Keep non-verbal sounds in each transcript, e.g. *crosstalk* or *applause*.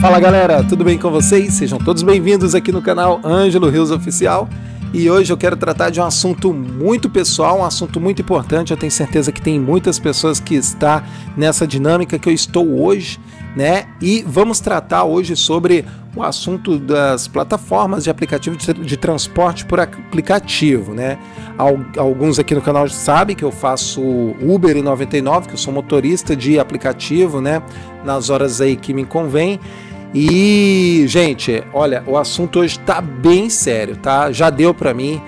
Fala galera, tudo bem com vocês? Sejam todos bem-vindos aqui no canal Ângelo Rios Oficial e hoje eu quero tratar de um assunto muito pessoal, um assunto muito importante. Eu tenho certeza que tem muitas pessoas que está nessa dinâmica que eu estou hoje, né? E vamos tratar hoje sobre o assunto das plataformas de aplicativo de transporte por aplicativo, né? Alguns aqui no canal sabem que eu faço Uber e 99, que eu sou motorista de aplicativo, né? Nas horas aí que me convém. E, gente, olha, o assunto hoje tá bem sério, tá? Já deu para mim,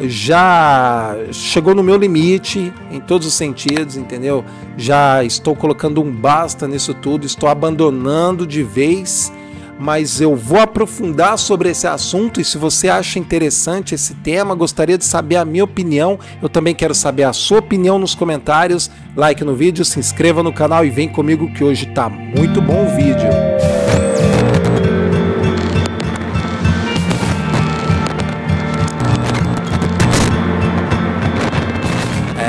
já chegou no meu limite em todos os sentidos, entendeu? Já estou colocando um basta nisso tudo, estou abandonando de vez, mas eu vou aprofundar sobre esse assunto e se você acha interessante esse tema, gostaria de saber a minha opinião, eu também quero saber a sua opinião nos comentários. Like no vídeo, se inscreva no canal e vem comigo que hoje tá muito bom o vídeo.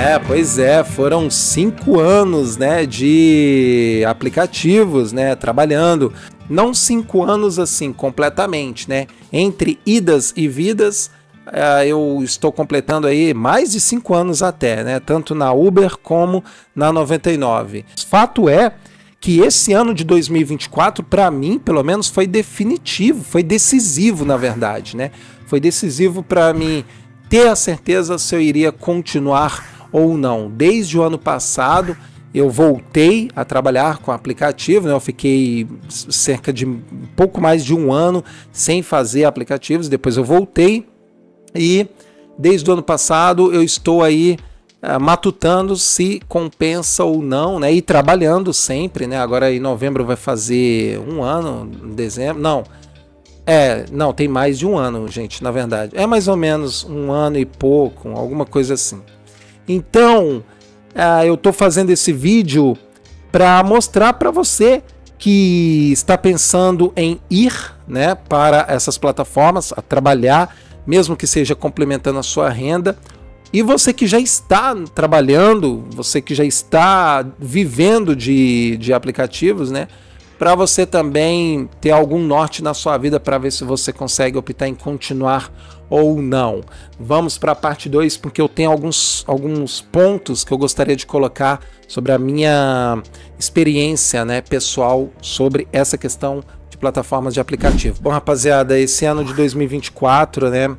É, pois é, foram cinco anos, né, de aplicativos, né, trabalhando. Não cinco anos assim, completamente, né? Entre idas e vidas, eh, eu estou completando aí mais de cinco anos até, né? Tanto na Uber como na 99. Fato é que esse ano de 2024, para mim, pelo menos, foi definitivo, foi decisivo, na verdade, né? Foi decisivo para mim ter a certeza se eu iria continuar ou não. Desde o ano passado eu voltei a trabalhar com aplicativo, né? eu fiquei cerca de pouco mais de um ano sem fazer aplicativos, depois eu voltei e desde o ano passado eu estou aí eh, matutando se compensa ou não, né? E trabalhando sempre, né? Agora em novembro vai fazer um ano, em dezembro, não. É, não, tem mais de um ano, gente, na verdade. É mais ou menos um ano e pouco, alguma coisa assim. Então, uh, eu estou fazendo esse vídeo para mostrar para você que está pensando em ir né, para essas plataformas, a trabalhar, mesmo que seja complementando a sua renda, e você que já está trabalhando, você que já está vivendo de, de aplicativos, né? para você também ter algum norte na sua vida para ver se você consegue optar em continuar ou não. Vamos para a parte 2 porque eu tenho alguns, alguns pontos que eu gostaria de colocar sobre a minha experiência, né, pessoal sobre essa questão de plataformas de aplicativo. Bom, rapaziada, esse ano de 2024, né,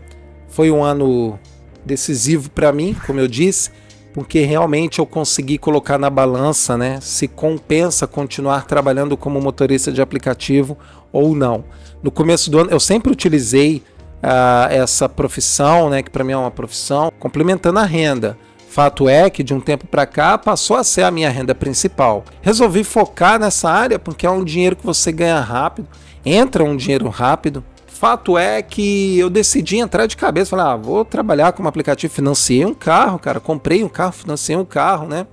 foi um ano decisivo para mim, como eu disse porque realmente eu consegui colocar na balança, né, se compensa continuar trabalhando como motorista de aplicativo ou não. No começo do ano eu sempre utilizei uh, essa profissão, né, que para mim é uma profissão, complementando a renda. Fato é que de um tempo para cá passou a ser a minha renda principal. Resolvi focar nessa área porque é um dinheiro que você ganha rápido, entra um dinheiro rápido fato é que eu decidi entrar de cabeça, falar, ah, vou trabalhar como aplicativo, financiei um carro, cara, comprei um carro, financei um carro, né?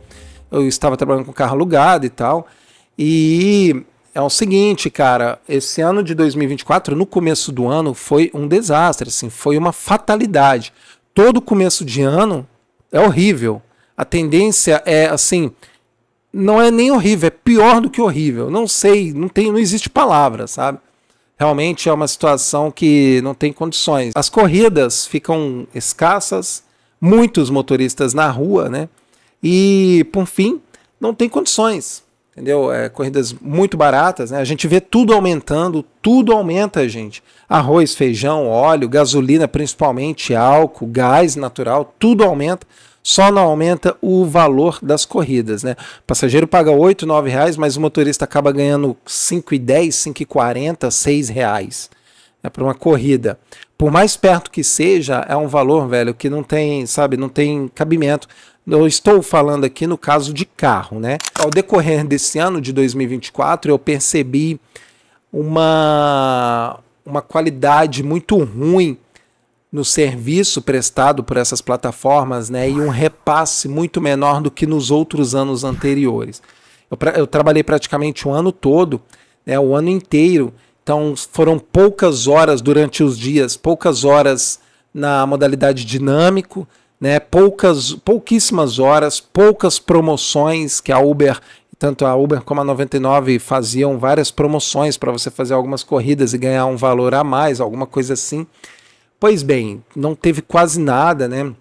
Eu estava trabalhando com carro alugado e tal. E é o seguinte, cara, esse ano de 2024, no começo do ano, foi um desastre, assim, foi uma fatalidade. Todo começo de ano é horrível. A tendência é assim, não é nem horrível, é pior do que horrível. Não sei, não tem, não existe palavra, sabe? Realmente é uma situação que não tem condições. As corridas ficam escassas, muitos motoristas na rua, né? E, por fim, não tem condições, entendeu? É, corridas muito baratas, né? A gente vê tudo aumentando, tudo aumenta, gente. Arroz, feijão, óleo, gasolina, principalmente álcool, gás natural, tudo aumenta só não aumenta o valor das corridas. Né? O passageiro paga R$ 8, reais, mas o motorista acaba ganhando R$ 5,10, R$ 5,40, R$ reais né, para uma corrida. Por mais perto que seja, é um valor, velho, que não tem, sabe, não tem cabimento. Eu estou falando aqui no caso de carro, né? Ao decorrer desse ano de 2024, eu percebi uma, uma qualidade muito ruim no serviço prestado por essas plataformas né, e um repasse muito menor do que nos outros anos anteriores. Eu, pra, eu trabalhei praticamente o um ano todo, né, o ano inteiro, então foram poucas horas durante os dias, poucas horas na modalidade dinâmico, né, poucas, pouquíssimas horas, poucas promoções que a Uber tanto a Uber como a 99 faziam várias promoções para você fazer algumas corridas e ganhar um valor a mais, alguma coisa assim. Pois bem, não teve quase nada, né?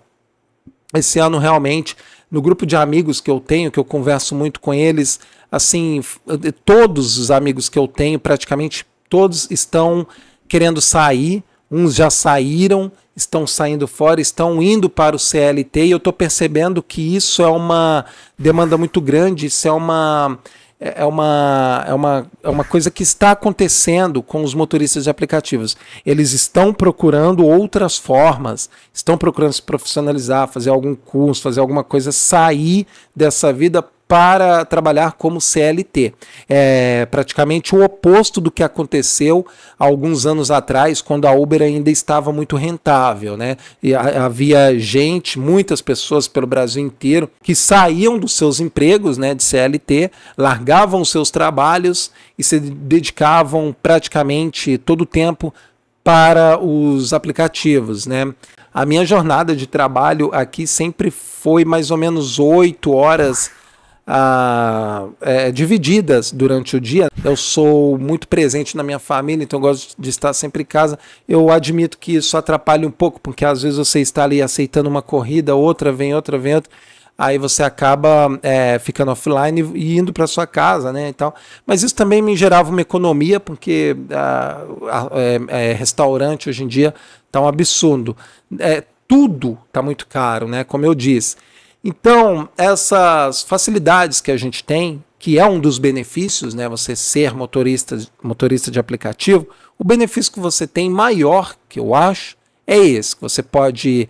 Esse ano realmente, no grupo de amigos que eu tenho, que eu converso muito com eles, assim, eh, todos os amigos que eu tenho, praticamente todos estão querendo sair, uns já saíram, estão saindo fora, estão indo para o CLT e eu estou percebendo que isso é uma demanda muito grande, isso é uma é, é uma, é, uma, é uma coisa que está acontecendo com os motoristas de aplicativos. Eles estão procurando outras formas, estão procurando se profissionalizar, fazer algum curso, fazer alguma coisa, sair dessa vida para trabalhar como CLT. É praticamente o oposto do que aconteceu alguns anos atrás, quando a Uber ainda estava muito rentável, né? E havia gente, muitas pessoas pelo Brasil inteiro, que saíam dos seus empregos, né, de CLT, largavam seus trabalhos e se dedicavam praticamente todo o tempo para os aplicativos, né? A minha jornada de trabalho aqui sempre foi mais ou menos oito horas ah, é, divididas durante o dia. Eu sou muito presente na minha família, então gosto de estar sempre em casa. Eu admito que isso atrapalha um pouco, porque às vezes você está ali aceitando uma corrida, outra vem, outra vem, outra. Aí você acaba é, ficando offline e indo para sua casa, né? Então. Mas isso também me gerava uma economia, porque ah, é, restaurante hoje em dia está um absurdo. É, tudo está muito caro, né? Como eu disse. Então, essas facilidades que a gente tem, que é um dos benefícios, né, você ser motorista, motorista de aplicativo, o benefício que você tem maior, que eu acho, é esse, você pode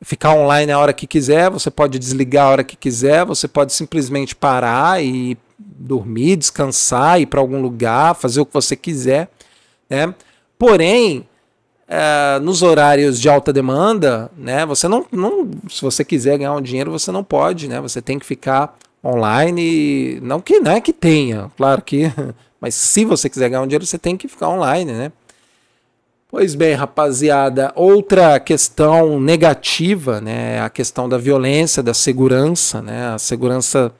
ficar online a hora que quiser, você pode desligar a hora que quiser, você pode simplesmente parar e dormir, descansar, ir para algum lugar, fazer o que você quiser, né? Porém, é, nos horários de alta demanda, né? Você não, não, se você quiser ganhar um dinheiro, você não pode, né? Você tem que ficar online, não que não é que tenha, claro que, *laughs* mas se você quiser ganhar um dinheiro, você tem que ficar online, né? Pois bem, rapaziada, outra questão negativa, né, é a questão da violência, da segurança, né? A segurança,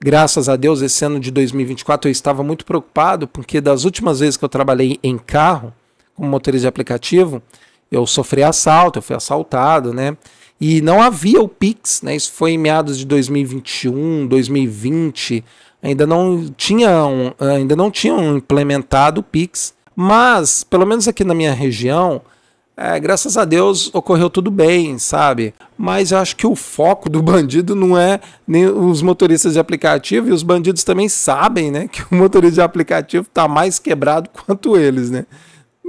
graças a Deus, esse ano de 2024 eu estava muito preocupado, porque das últimas vezes que eu trabalhei em carro, como motorista de aplicativo, eu sofri assalto, eu fui assaltado, né? E não havia o Pix, né? Isso foi em meados de 2021, 2020. Ainda não tinham, ainda não tinham implementado o Pix. Mas, pelo menos aqui na minha região, é, graças a Deus ocorreu tudo bem, sabe? Mas eu acho que o foco do bandido não é nem os motoristas de aplicativo, e os bandidos também sabem, né? Que o motorista de aplicativo está mais quebrado *laughs* quanto eles, né?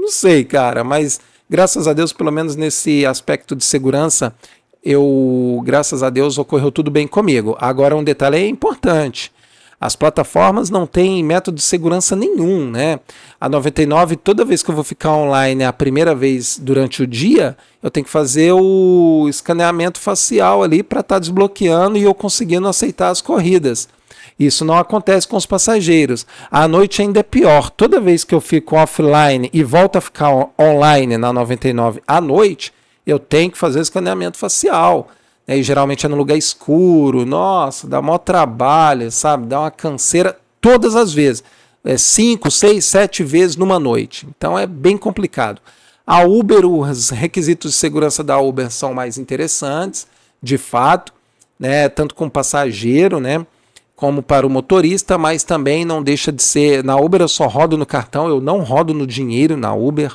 Não sei, cara, mas graças a Deus, pelo menos nesse aspecto de segurança, eu, graças a Deus, ocorreu tudo bem comigo. Agora, um detalhe é importante. As plataformas não têm método de segurança nenhum, né? A 99, toda vez que eu vou ficar online a primeira vez durante o dia, eu tenho que fazer o escaneamento facial ali para estar tá desbloqueando e eu conseguindo aceitar as corridas. Isso não acontece com os passageiros. À noite ainda é pior. Toda vez que eu fico offline e volto a ficar online na 99 à noite, eu tenho que fazer escaneamento facial. Né? E geralmente é no lugar escuro. Nossa, dá maior trabalho, sabe? Dá uma canseira todas as vezes. É cinco, seis, sete vezes numa noite. Então é bem complicado. A Uber, os requisitos de segurança da Uber são mais interessantes, de fato, né? Tanto com passageiro, né? como para o motorista, mas também não deixa de ser. Na Uber eu só rodo no cartão, eu não rodo no dinheiro na Uber,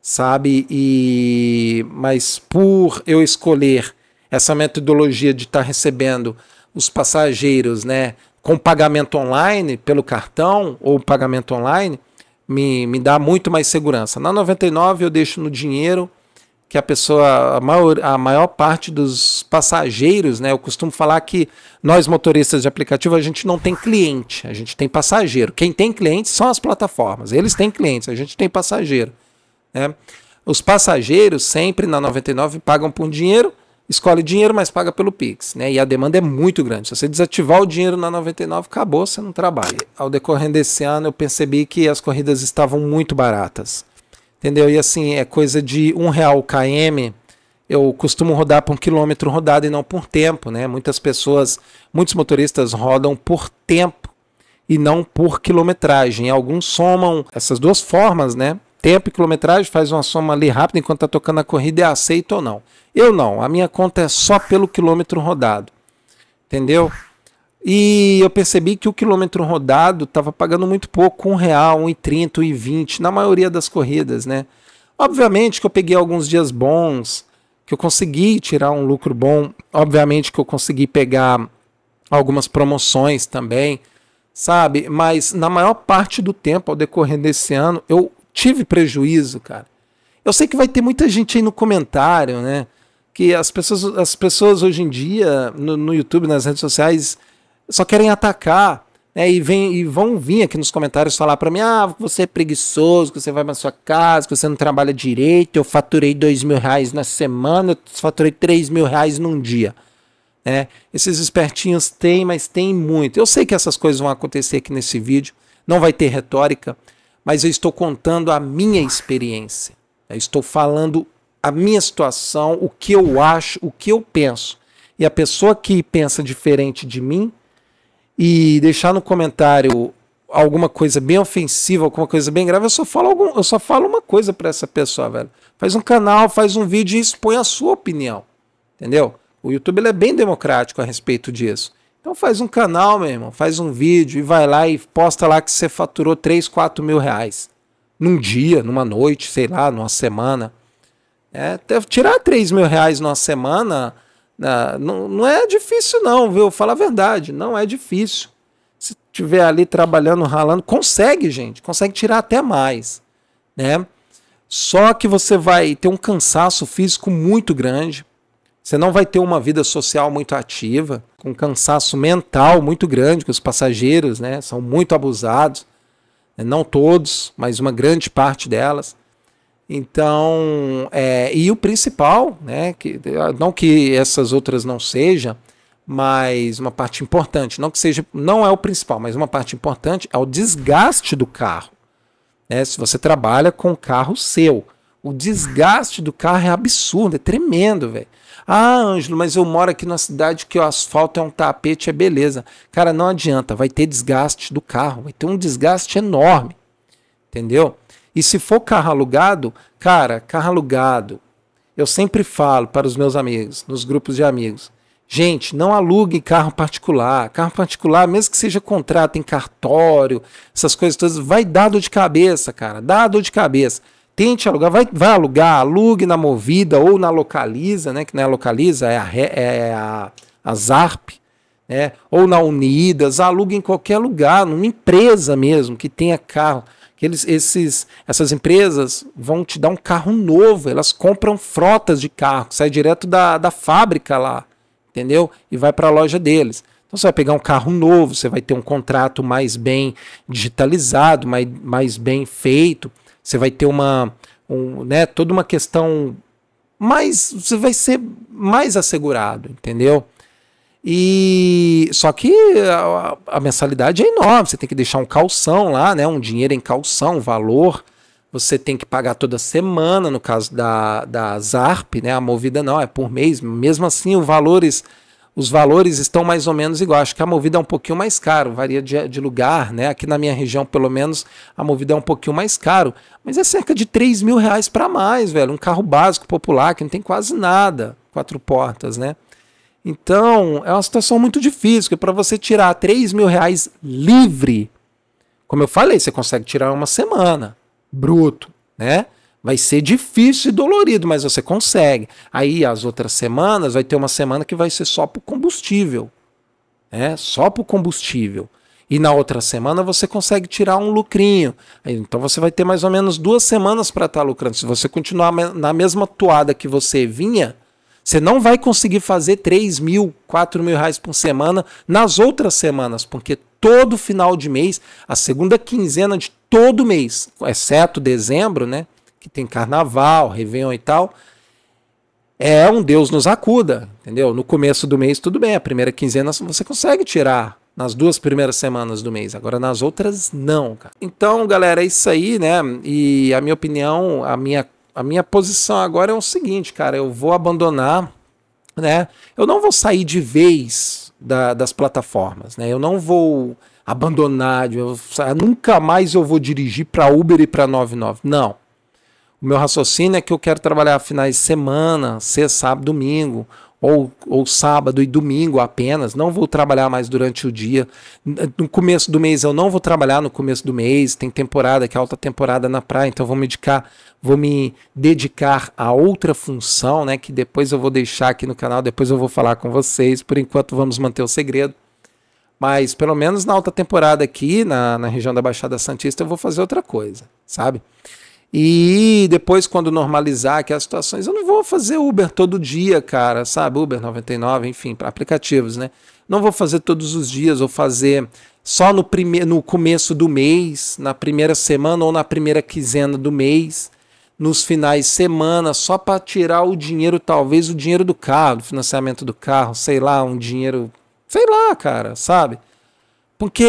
sabe? E mas por eu escolher essa metodologia de estar tá recebendo os passageiros, né, com pagamento online pelo cartão ou pagamento online, me, me dá muito mais segurança. Na 99 eu deixo no dinheiro que a pessoa, a maior, a maior parte dos passageiros, né? Eu costumo falar que nós motoristas de aplicativo, a gente não tem cliente, a gente tem passageiro. Quem tem cliente são as plataformas, eles têm clientes, a gente tem passageiro, né? Os passageiros sempre na 99 pagam por dinheiro, escolhe dinheiro, mas paga pelo Pix, né? E a demanda é muito grande. Se você desativar o dinheiro na 99, acabou, você não trabalha. Ao decorrer desse ano, eu percebi que as corridas estavam muito baratas entendeu? E assim, é coisa de um real km, eu costumo rodar por um quilômetro rodado e não por tempo, né? Muitas pessoas, muitos motoristas rodam por tempo e não por quilometragem. Alguns somam essas duas formas, né? Tempo e quilometragem faz uma soma ali rápida enquanto está tocando a corrida e é aceita ou não. Eu não, a minha conta é só pelo quilômetro rodado, entendeu? E eu percebi que o quilômetro rodado estava pagando muito pouco, um real, um e trinta, um e vinte, na maioria das corridas, né? Obviamente que eu peguei alguns dias bons, que eu consegui tirar um lucro bom. Obviamente que eu consegui pegar algumas promoções também, sabe? Mas na maior parte do tempo, ao decorrer desse ano, eu tive prejuízo, cara. Eu sei que vai ter muita gente aí no comentário, né? Que as pessoas, as pessoas hoje em dia, no, no YouTube, nas redes sociais, só querem atacar. Né, e, vem, e vão vir aqui nos comentários falar para mim: ah, você é preguiçoso, que você vai para sua casa, que você não trabalha direito. Eu faturei dois mil reais na semana, eu faturei três mil reais num dia. Né? Esses espertinhos têm, mas tem muito. Eu sei que essas coisas vão acontecer aqui nesse vídeo, não vai ter retórica, mas eu estou contando a minha experiência. Eu estou falando a minha situação, o que eu acho, o que eu penso. E a pessoa que pensa diferente de mim e deixar no comentário alguma coisa bem ofensiva, alguma coisa bem grave, eu só falo, algum, eu só falo uma coisa para essa pessoa, velho. Faz um canal, faz um vídeo e expõe a sua opinião. Entendeu? O YouTube é bem democrático a respeito disso. Então faz um canal, meu irmão, faz um vídeo e vai lá e posta lá que você faturou 3, 4 mil reais. Num dia, numa noite, sei lá, numa semana. É, tirar 3 mil reais numa semana ah, não, não é difícil, não, viu? Fala a verdade, não é difícil. Se tiver ali trabalhando, ralando, consegue, gente, consegue tirar até mais, né? Só que você vai ter um cansaço físico muito grande, você não vai ter uma vida social muito ativa, com um cansaço mental muito grande, que os passageiros né, são muito abusados, né? não todos, mas uma grande parte delas. Então, é, e o principal, né, que, não que essas outras não sejam, mas uma parte importante, não que seja, não é o principal, mas uma parte importante é o desgaste do carro. Né? Se você trabalha com carro seu, o desgaste do carro é absurdo, é tremendo, velho. Ah, Ângelo, mas eu moro aqui numa cidade que o asfalto é um tapete, é beleza. Cara, não adianta, vai ter desgaste do carro, vai ter um desgaste enorme, entendeu? E se for carro alugado, cara, carro alugado. Eu sempre falo para os meus amigos, nos grupos de amigos, gente, não alugue carro particular. Carro particular, mesmo que seja contrato em cartório, essas coisas todas, vai dar dor de cabeça, cara. Dá dor de cabeça. Tente alugar, vai, vai alugar, alugue na Movida ou na Localiza, né? Que não é a Localiza, é a, é a, a ZARP. né? ou na Unidas, alugue em qualquer lugar, numa empresa mesmo que tenha carro. Aqueles, esses, essas empresas vão te dar um carro novo, elas compram frotas de carro, sai direto da, da fábrica lá, entendeu? E vai para a loja deles. Então você vai pegar um carro novo, você vai ter um contrato mais bem digitalizado, mais, mais bem feito, você vai ter uma, um, né, toda uma questão mais, você vai ser mais assegurado, entendeu? E só que a, a, mensalidade é enorme, você tem que deixar um calção lá, né? Um dinheiro em calção, valor. Você tem que pagar toda semana, no caso da, da ZARP, né? A movida não, é por mês. Mesmo assim, os valores, os valores estão mais ou menos iguais Acho que a movida é um pouquinho mais caro, varia de, de lugar, né? Aqui na minha região, pelo menos, a movida é um pouquinho mais caro. Mas é cerca de 3 mil reais para mais, velho. Um carro básico, popular, que não tem quase nada. Quatro portas, né? Então, é uma situação muito difícil, que para você tirar 3 mil reais livre, como eu falei, você consegue tirar uma semana, bruto, né? Vai ser difícil e dolorido, mas você consegue. Aí, as outras semanas, vai ter uma semana que vai ser só para combustível, né? Só para combustível. E na outra semana você consegue tirar um lucrinho. Então você vai ter mais ou menos duas semanas para estar tá lucrando. Se você continuar na mesma toada que você vinha, você não vai conseguir fazer 3 mil, 4 mil reais por semana nas outras semanas, porque todo final de mês, a segunda quinzena de todo mês, exceto dezembro, né? Que tem carnaval, Réveillon e tal, é um Deus nos acuda, entendeu? No começo do mês, tudo bem, a primeira quinzena você consegue tirar nas duas primeiras semanas do mês, agora nas outras não, cara. Então, galera, é isso aí, né? E a minha opinião, a minha a minha posição agora é o seguinte, cara, eu vou abandonar, né? Eu não vou sair de vez da, das plataformas, né? Eu não vou abandonar, eu, nunca mais eu vou dirigir para Uber e para 99. Não. O meu raciocínio é que eu quero trabalhar finais de semana, sexta, sábado, domingo, ou, ou sábado e domingo apenas. Não vou trabalhar mais durante o dia. No começo do mês eu não vou trabalhar no começo do mês. Tem temporada que é alta temporada na praia, então vou me dedicar, vou me dedicar a outra função, né? Que depois eu vou deixar aqui no canal, depois eu vou falar com vocês. Por enquanto vamos manter o segredo. Mas pelo menos na alta temporada aqui, na, na região da Baixada Santista, eu vou fazer outra coisa, sabe? E depois, quando normalizar que as situações, eu não vou fazer Uber todo dia, cara, sabe? Uber 99, enfim, para aplicativos, né? Não vou fazer todos os dias, vou fazer só no, prime no começo do mês, na primeira semana ou na primeira quinzena do mês, nos finais de semana, só para tirar o dinheiro, talvez o dinheiro do carro, do financiamento do carro, sei lá, um dinheiro, sei lá, cara, sabe? porque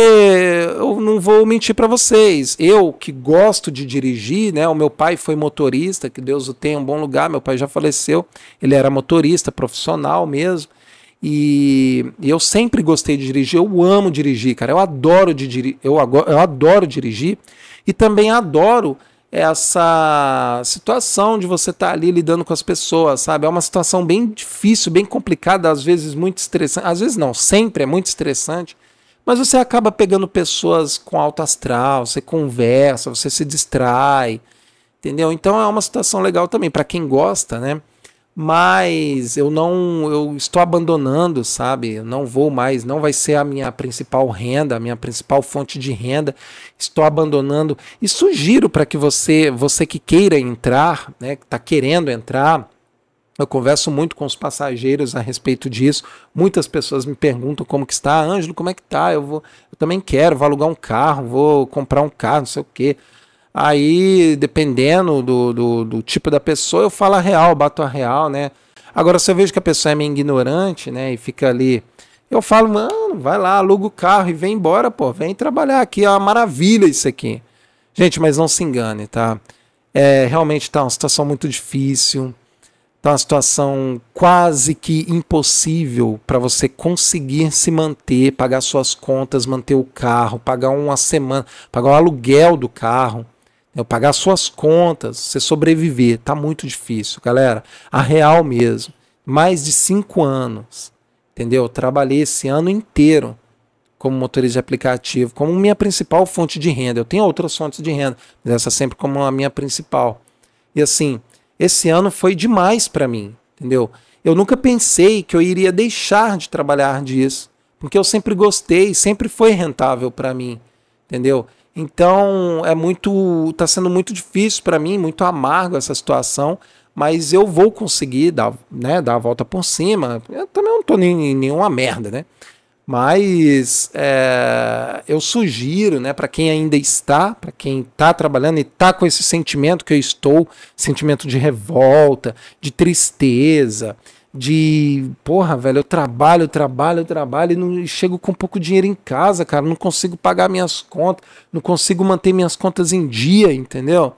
eu não vou mentir para vocês. Eu que gosto de dirigir, né? O meu pai foi motorista, que Deus o tenha um bom lugar. Meu pai já faleceu. Ele era motorista profissional mesmo. E, e eu sempre gostei de dirigir. Eu amo dirigir, cara. Eu adoro de diri eu, eu adoro dirigir e também adoro essa situação de você estar tá ali lidando com as pessoas, sabe? É uma situação bem difícil, bem complicada, às vezes muito estressante. Às vezes não, sempre é muito estressante mas você acaba pegando pessoas com alto astral, você conversa, você se distrai, entendeu? Então é uma situação legal também para quem gosta, né? Mas eu não, eu estou abandonando, sabe? Eu não vou mais, não vai ser a minha principal renda, a minha principal fonte de renda. Estou abandonando e sugiro para que você, você que queira entrar, né, que está querendo entrar, eu converso muito com os passageiros a respeito disso. Muitas pessoas me perguntam como que está, Ângelo, como é que tá? Eu vou, eu também quero, vou alugar um carro, vou comprar um carro, não sei o quê. Aí, dependendo do, do, do tipo da pessoa, eu falo a real, bato a real, né? Agora, se eu vejo que a pessoa é meio ignorante, né, e fica ali, eu falo, mano, vai lá, aluga o carro e vem embora, pô, vem trabalhar aqui, é uma maravilha isso aqui. Gente, mas não se engane, tá? É, realmente tá uma situação muito difícil então, é uma situação quase que impossível para você conseguir se manter, pagar suas contas, manter o carro, pagar uma semana, pagar o aluguel do carro, né? pagar suas contas, você sobreviver. Tá muito difícil, galera. A real mesmo. Mais de cinco anos, entendeu? trabalhei esse ano inteiro como motorista de aplicativo, como minha principal fonte de renda. Eu tenho outras fontes de renda, mas essa é sempre como a minha principal. E assim, esse ano foi demais para mim, entendeu? Eu nunca pensei que eu iria deixar de trabalhar disso, porque eu sempre gostei, sempre foi rentável para mim, entendeu? Então é muito, tá sendo muito difícil para mim, muito amargo essa situação, mas eu vou conseguir dar, né, dar a volta por cima. Eu também não tô nem nenhuma merda, né? Mas é, eu sugiro, né, para quem ainda está, para quem está trabalhando e está com esse sentimento que eu estou, sentimento de revolta, de tristeza, de porra, velho, eu trabalho, trabalho, trabalho e não chego com pouco dinheiro em casa, cara, não consigo pagar minhas contas, não consigo manter minhas contas em dia, entendeu?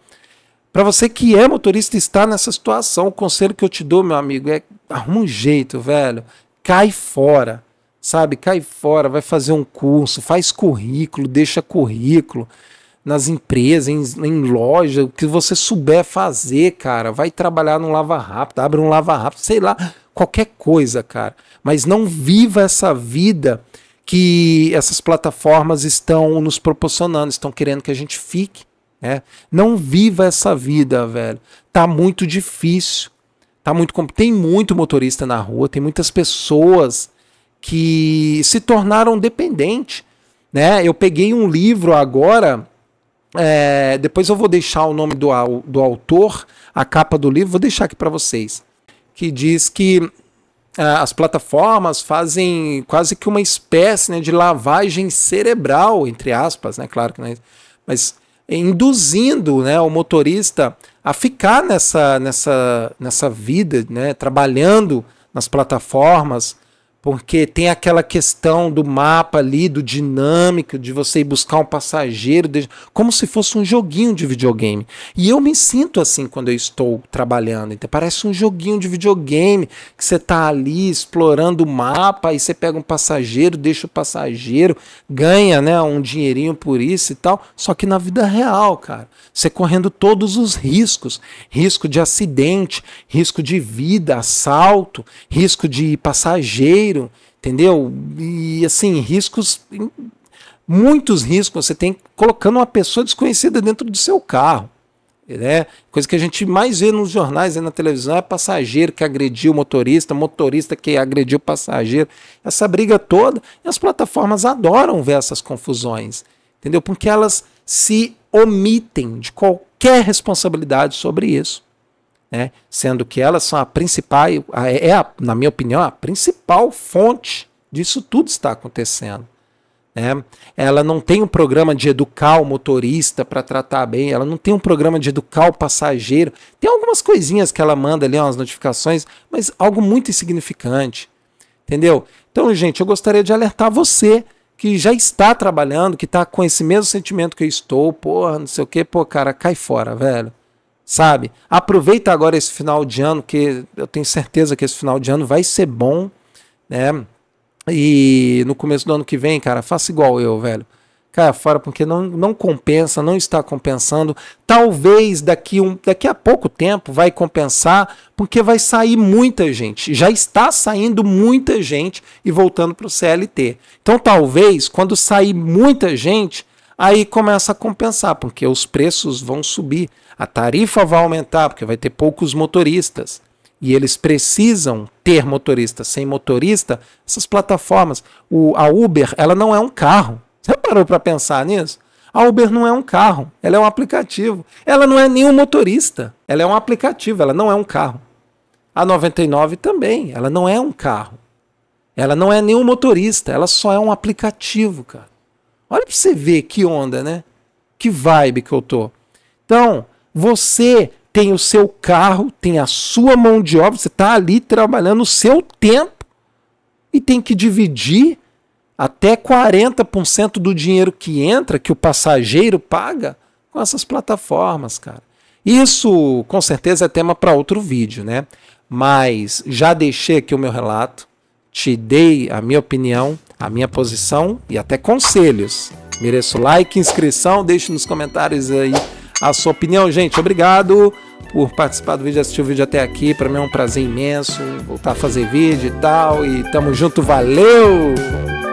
Para você que é motorista e está nessa situação, o conselho que eu te dou, meu amigo, é arruma um jeito, velho, cai fora Sabe, cai fora, vai fazer um curso, faz currículo, deixa currículo nas empresas, em, em loja, o que você souber fazer, cara. Vai trabalhar no Lava Rápido, abre um Lava Rápido, sei lá, qualquer coisa, cara. Mas não viva essa vida que essas plataformas estão nos proporcionando, estão querendo que a gente fique. Né? Não viva essa vida, velho. Tá muito difícil. Tá muito Tem muito motorista na rua, tem muitas pessoas que se tornaram dependentes. Né? Eu peguei um livro agora, é, depois eu vou deixar o nome do, do autor, a capa do livro, vou deixar aqui para vocês, que diz que é, as plataformas fazem quase que uma espécie né, de lavagem cerebral, entre aspas, né? Claro que não é, mas induzindo né, o motorista a ficar nessa, nessa, nessa vida, né, trabalhando nas plataformas, porque tem aquela questão do mapa ali, do dinâmico, de você ir buscar um passageiro, como se fosse um joguinho de videogame. E eu me sinto assim quando eu estou trabalhando. Então, parece um joguinho de videogame que você está ali explorando o mapa e você pega um passageiro, deixa o passageiro, ganha né, um dinheirinho por isso e tal. Só que na vida real, cara, você correndo todos os riscos: risco de acidente, risco de vida, assalto, risco de passageiro dinheiro, entendeu? E assim, riscos, muitos riscos você tem colocando uma pessoa desconhecida dentro do seu carro. Né? Coisa que a gente mais vê nos jornais e né, na televisão é passageiro que agrediu o motorista, motorista que agrediu o passageiro. Essa briga toda, e as plataformas adoram ver essas confusões, entendeu? Porque elas se omitem de qualquer responsabilidade sobre isso né? sendo que elas são a principal, é, a, na minha opinião, a principal fonte disso tudo está acontecendo. Né? Ela não tem um programa de educar o motorista para tratar bem, ela não tem um programa de educar o passageiro. Tem algumas coisinhas que ela manda ali, umas notificações, mas algo muito insignificante. Entendeu? Então, gente, eu gostaria de alertar você que já está trabalhando, que está com esse mesmo sentimento que eu estou, porra, não sei o que, pô, cara, cai fora, velho sabe? Aproveita agora esse final de ano, que eu tenho certeza que esse final de ano vai ser bom, né? E no começo do ano que vem, cara, faça igual eu, velho. caia fora porque não, não compensa, não está compensando. Talvez daqui, um, daqui a pouco tempo vai compensar, porque vai sair muita gente. Já está saindo muita gente e voltando para o CLT. Então, talvez, quando sair muita gente, aí começa a compensar, porque os preços vão subir, a tarifa vai aumentar, porque vai ter poucos motoristas. E eles precisam ter motorista. Sem motorista, essas plataformas. O, a Uber, ela não é um carro. Você parou para pensar nisso? A Uber não é um carro, ela é um aplicativo. Ela não é nenhum motorista, ela é um aplicativo, ela não é um carro. A 99 também, ela não é um carro. Ela não é nenhum motorista, ela só é um aplicativo, cara. Olha para você ver que onda, né? Que vibe que eu tô. Então, você tem o seu carro, tem a sua mão de obra, você está ali trabalhando o seu tempo e tem que dividir até 40% do dinheiro que entra, que o passageiro paga, com essas plataformas, cara. Isso, com certeza, é tema para outro vídeo, né? Mas já deixei aqui o meu relato, te dei a minha opinião a minha posição e até conselhos. Mereço like, inscrição, deixe nos comentários aí a sua opinião. Gente, obrigado por participar do vídeo, assistir o vídeo até aqui. Para mim é um prazer imenso voltar a fazer vídeo e tal. E tamo junto, valeu!